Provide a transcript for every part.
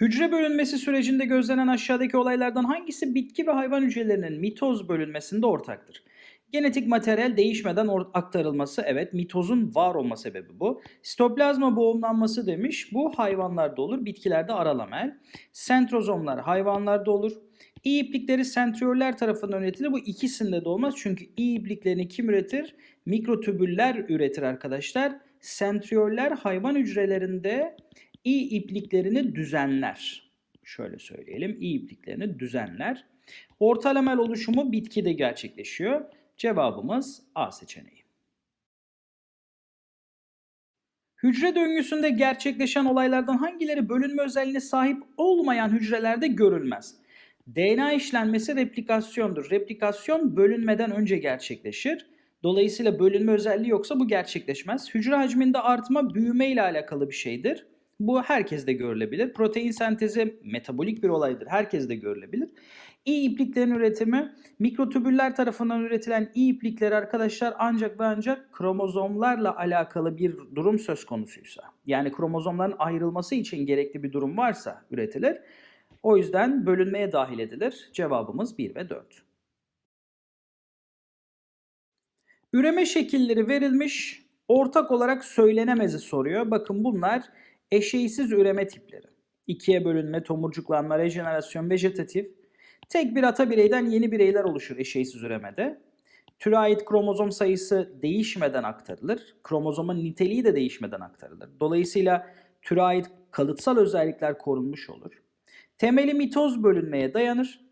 Hücre bölünmesi sürecinde gözlenen aşağıdaki olaylardan hangisi bitki ve hayvan hücrelerinin mitoz bölünmesinde ortaktır? Genetik materyal değişmeden aktarılması evet mitozun var olma sebebi bu. Sitoplazma boğumlanması demiş bu hayvanlarda olur bitkilerde aralamel. Sentrozomlar hayvanlarda olur. İ iplikleri sentriyoller tarafından üretilir. Bu ikisinde de olmaz çünkü İ ipliklerini kim üretir? Mikrotübüller üretir arkadaşlar. Sentriyoller hayvan hücrelerinde i ipliklerini düzenler. Şöyle söyleyelim. i ipliklerini düzenler. Orta lamel oluşumu bitkide gerçekleşiyor. Cevabımız A seçeneği. Hücre döngüsünde gerçekleşen olaylardan hangileri bölünme özelliğine sahip olmayan hücrelerde görülmez? DNA işlenmesi replikasyondur. Replikasyon bölünmeden önce gerçekleşir. Dolayısıyla bölünme özelliği yoksa bu gerçekleşmez. Hücre hacminde artma büyüme ile alakalı bir şeydir. Bu herkes görülebilir. Protein sentezi metabolik bir olaydır. Herkes görülebilir. İyi ipliklerin üretimi mikrotübüller tarafından üretilen iyi iplikler arkadaşlar ancak ve ancak kromozomlarla alakalı bir durum söz konusuysa. Yani kromozomların ayrılması için gerekli bir durum varsa üretilir. O yüzden bölünmeye dahil edilir. Cevabımız 1 ve 4. Üreme şekilleri verilmiş ortak olarak söylenemezi soruyor. Bakın bunlar Eşeğsiz üreme tipleri. İkiye bölünme, tomurcuklanma, rejenerasyon, vejetatif. Tek bir ata bireyden yeni bireyler oluşur eşeğsiz üremede. Türe ait kromozom sayısı değişmeden aktarılır. Kromozomun niteliği de değişmeden aktarılır. Dolayısıyla türe ait kalıtsal özellikler korunmuş olur. Temeli mitoz bölünmeye dayanır.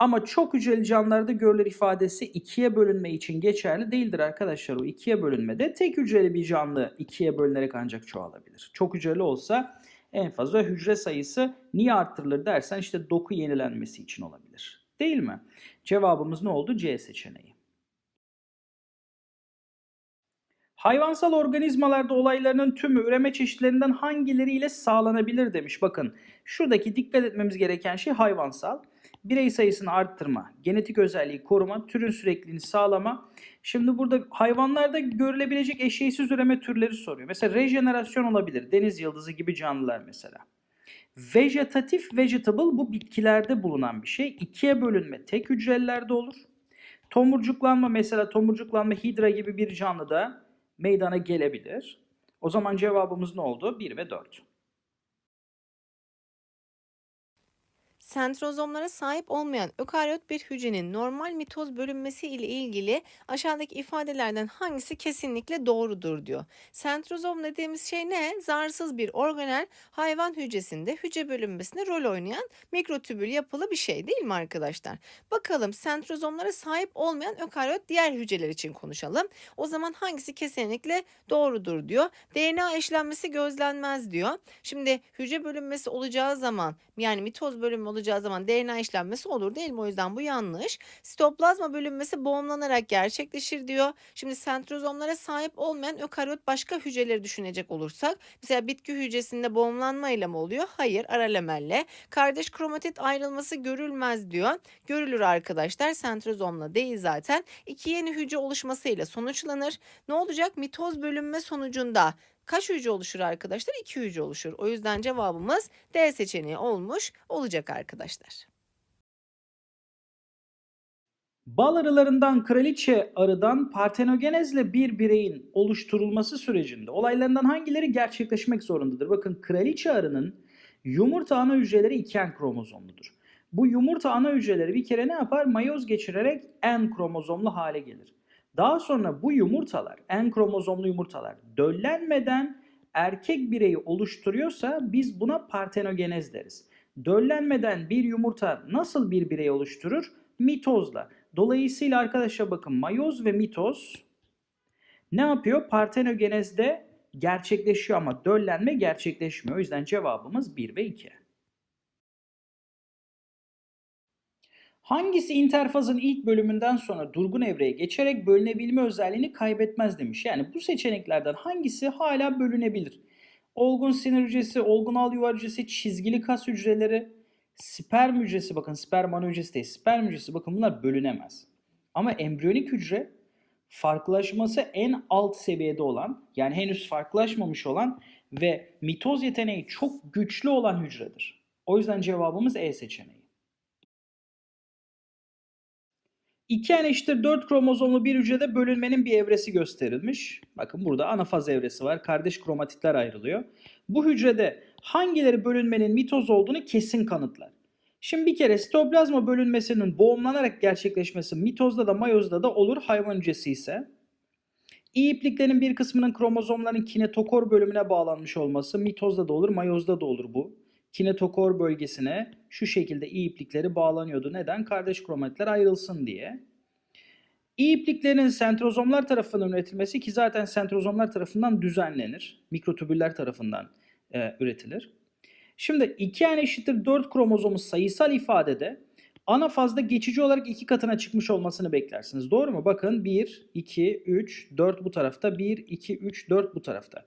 Ama çok hücreli canlılarda görülür ifadesi ikiye bölünme için geçerli değildir arkadaşlar. O ikiye bölünmede tek hücreli bir canlı ikiye bölünerek ancak çoğalabilir. Çok hücreli olsa en fazla hücre sayısı niye arttırılır dersen işte doku yenilenmesi için olabilir. Değil mi? Cevabımız ne oldu? C seçeneği. Hayvansal organizmalarda olaylarının tümü üreme çeşitlerinden hangileriyle sağlanabilir demiş. Bakın şuradaki dikkat etmemiz gereken şey hayvansal birey sayısını arttırma, genetik özelliği koruma, türün sürekliliğini sağlama. Şimdi burada hayvanlarda görülebilecek eşeğsiz üreme türleri soruyor. Mesela rejenerasyon olabilir. Deniz yıldızı gibi canlılar mesela. Vegetatif, vegetable bu bitkilerde bulunan bir şey. İkiye bölünme tek hücrelerde olur. Tomurcuklanma mesela tomurcuklanma hidra gibi bir canlıda meydana gelebilir. O zaman cevabımız ne oldu? 1 ve 4. sentrozomlara sahip olmayan ökaryot bir hücrenin normal mitoz bölünmesi ile ilgili aşağıdaki ifadelerden hangisi kesinlikle doğrudur diyor. Sentrozom dediğimiz şey ne? Zarsız bir organel hayvan hücresinde hücre bölünmesinde rol oynayan mikrotübül yapılı bir şey değil mi arkadaşlar? Bakalım sentrozomlara sahip olmayan ökaryot diğer hücreler için konuşalım. O zaman hangisi kesinlikle doğrudur diyor. DNA eşlenmesi gözlenmez diyor. Şimdi hücre bölünmesi olacağı zaman yani mitoz bölünme olacağı olacağı zaman DNA işlenmesi olur değil mi? O yüzden bu yanlış. Sitoplazma bölünmesi boğumlanarak gerçekleşir diyor. Şimdi sentrozomlara sahip olmayan ökaryot başka hücreleri düşünecek olursak mesela bitki hücresinde boğumlanmayla mı oluyor? Hayır aralemelle. Kardeş kromatit ayrılması görülmez diyor. Görülür arkadaşlar sentrozomla değil zaten. İki yeni hücre oluşmasıyla sonuçlanır. Ne olacak? Mitoz bölünme sonucunda Kaç hücre oluşur arkadaşlar? 2 hücre oluşur. O yüzden cevabımız D seçeneği olmuş olacak arkadaşlar. Bal arılarından kraliçe arıdan partenogenezle bir bireyin oluşturulması sürecinde olaylarından hangileri gerçekleşmek zorundadır? Bakın kraliçe arının yumurta ana hücreleri iken kromozomludur. Bu yumurta ana hücreleri bir kere ne yapar? Mayoz geçirerek en kromozomlu hale gelir. Daha sonra bu yumurtalar, en kromozomlu yumurtalar döllenmeden erkek bireyi oluşturuyorsa biz buna partenogenez deriz. Döllenmeden bir yumurta nasıl bir birey oluşturur? Mitozla. Dolayısıyla arkadaşlar bakın mayoz ve mitoz ne yapıyor? Partenogenezde gerçekleşiyor ama döllenme gerçekleşmiyor. O yüzden cevabımız 1 ve 2. Hangisi interfazın ilk bölümünden sonra durgun evreye geçerek bölünebilme özelliğini kaybetmez demiş. Yani bu seçeneklerden hangisi hala bölünebilir? Olgun sinir hücresi, olgun al yuvar hücresi, çizgili kas hücreleri, sperm hücresi bakın sperman hücresi değil sperm hücresi bakın bunlar bölünemez. Ama embriyonik hücre farklılaşması en alt seviyede olan yani henüz farklılaşmamış olan ve mitoz yeteneği çok güçlü olan hücredir. O yüzden cevabımız E seçeneği. 2N eşittir 4 kromozomlu bir hücrede bölünmenin bir evresi gösterilmiş. Bakın burada anafaz evresi var. Kardeş kromatitler ayrılıyor. Bu hücrede hangileri bölünmenin mitoz olduğunu kesin kanıtlar. Şimdi bir kere sitoplazma bölünmesinin boğumlanarak gerçekleşmesi mitozda da mayozda da olur hayvan hücresi ise. İyi ipliklerin bir kısmının kromozomların kinetokor bölümüne bağlanmış olması mitozda da olur mayozda da olur bu kinetokor bölgesine şu şekilde i iplikleri bağlanıyordu. Neden? Kardeş kromatitler ayrılsın diye. İ ipliklerin sentrozomlar tarafından üretilmesi ki zaten sentrozomlar tarafından düzenlenir. Mikrotübüller tarafından e, üretilir. Şimdi 2N eşittir 4 kromozomu sayısal ifadede ana fazda geçici olarak iki katına çıkmış olmasını beklersiniz. Doğru mu? Bakın 1, 2, 3, 4 bu tarafta. 1, 2, 3, 4 bu tarafta.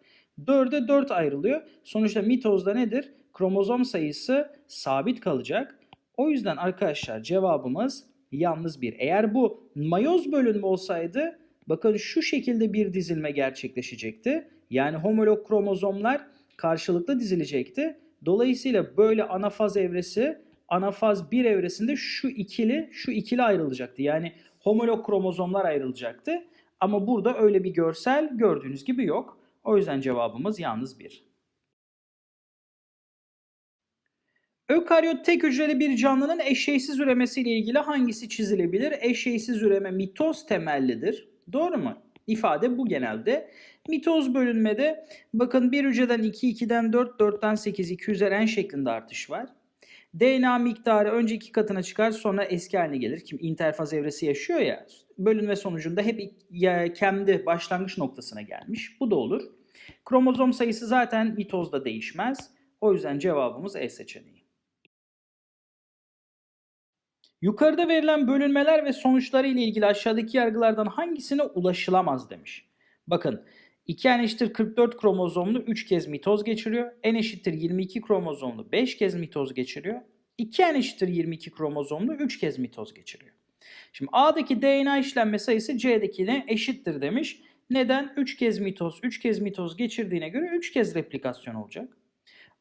4'e 4 ayrılıyor. Sonuçta mitozda nedir? Kromozom sayısı sabit kalacak. O yüzden arkadaşlar cevabımız yalnız bir. Eğer bu mayoz bölünme olsaydı bakın şu şekilde bir dizilme gerçekleşecekti. Yani homolog kromozomlar karşılıklı dizilecekti. Dolayısıyla böyle anafaz evresi anafaz 1 evresinde şu ikili şu ikili ayrılacaktı. Yani homolog kromozomlar ayrılacaktı. Ama burada öyle bir görsel gördüğünüz gibi yok. O yüzden cevabımız yalnız 1. Ökaryot tek hücreli bir canlının eşeysiz üremesiyle ilgili hangisi çizilebilir? Eşeysiz üreme mitoz temellidir. Doğru mu? İfade bu genelde. Mitoz bölünmede bakın bir hücreden 2, 2'den 4, 4'ten 8, 2 üzeri n şeklinde artış var. DNA miktarı önce iki katına çıkar sonra eski haline gelir. Kim interfaz evresi yaşıyor ya bölünme sonucunda hep kendi başlangıç noktasına gelmiş. Bu da olur. Kromozom sayısı zaten mitozda değişmez. O yüzden cevabımız E seçeneği. Yukarıda verilen bölünmeler ve sonuçları ile ilgili aşağıdaki yargılardan hangisine ulaşılamaz demiş. Bakın 2 en eşittir 44 kromozomlu 3 kez mitoz geçiriyor. En eşittir 22 kromozomlu 5 kez mitoz geçiriyor. 2 en eşittir 22 kromozomlu 3 kez mitoz geçiriyor. Şimdi A'daki DNA işlenme sayısı C'dekine eşittir demiş. Neden? 3 kez mitoz, 3 kez mitoz geçirdiğine göre 3 kez replikasyon olacak.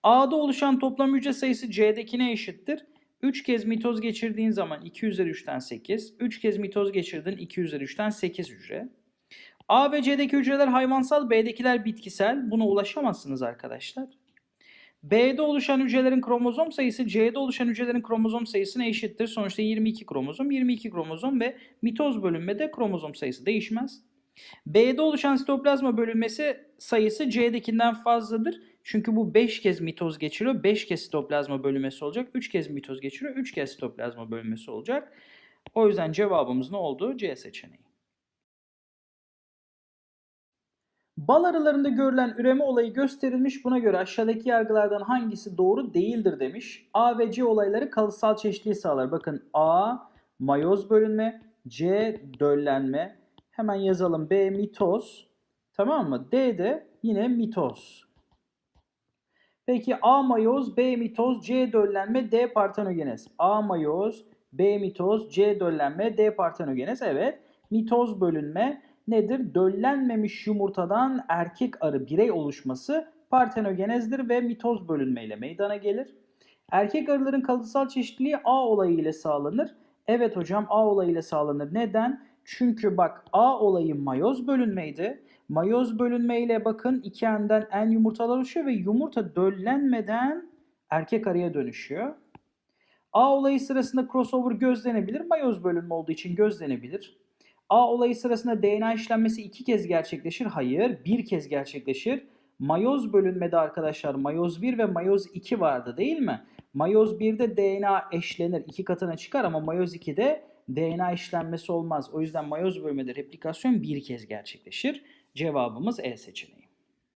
A'da oluşan toplam hücre sayısı C'dekine eşittir. 3 kez mitoz geçirdiğin zaman 2 üzeri 3'ten 8, 3 kez mitoz geçirdin 2 üzeri 3'ten 8 hücre. A ve C'deki hücreler hayvansal, B'dekiler bitkisel. Buna ulaşamazsınız arkadaşlar. B'de oluşan hücrelerin kromozom sayısı C'de oluşan hücrelerin kromozom sayısına eşittir. Sonuçta 22 kromozom, 22 kromozom ve mitoz bölünmede kromozom sayısı değişmez. B'de oluşan sitoplazma bölünmesi sayısı C'dekinden fazladır. Çünkü bu 5 kez mitoz geçiriyor. 5 kez sitoplazma bölünmesi olacak. 3 kez mitoz geçiriyor. 3 kez sitoplazma bölünmesi olacak. O yüzden cevabımız ne oldu? C seçeneği. Bal arılarında görülen üreme olayı gösterilmiş. Buna göre aşağıdaki yargılardan hangisi doğru değildir demiş. A ve C olayları kalıtsal çeşitliliği sağlar. Bakın A mayoz bölünme, C döllenme. Hemen yazalım B mitoz. Tamam mı? D de yine mitoz. Peki A mayoz, B mitoz, C döllenme, D partenogenez. A mayoz, B mitoz, C döllenme, D partenogenez. Evet. Mitoz bölünme nedir? Döllenmemiş yumurtadan erkek arı birey oluşması partenogenezdir ve mitoz bölünmeyle meydana gelir. Erkek arıların kalıtsal çeşitliliği A olayı ile sağlanır. Evet hocam A olayı ile sağlanır. Neden? Çünkü bak A olayı mayoz bölünmeydi. Mayoz bölünmeyle bakın iki enden en yumurtalar oluşuyor ve yumurta döllenmeden erkek arıya dönüşüyor. A olayı sırasında crossover gözlenebilir. Mayoz bölünme olduğu için gözlenebilir. A olayı sırasında DNA işlenmesi iki kez gerçekleşir. Hayır, bir kez gerçekleşir. Mayoz bölünmede arkadaşlar mayoz 1 ve mayoz 2 vardı değil mi? Mayoz 1'de DNA eşlenir. iki katına çıkar ama mayoz 2'de DNA işlenmesi olmaz. O yüzden mayoz bölünmede replikasyon bir kez gerçekleşir. Cevabımız E seçeneği.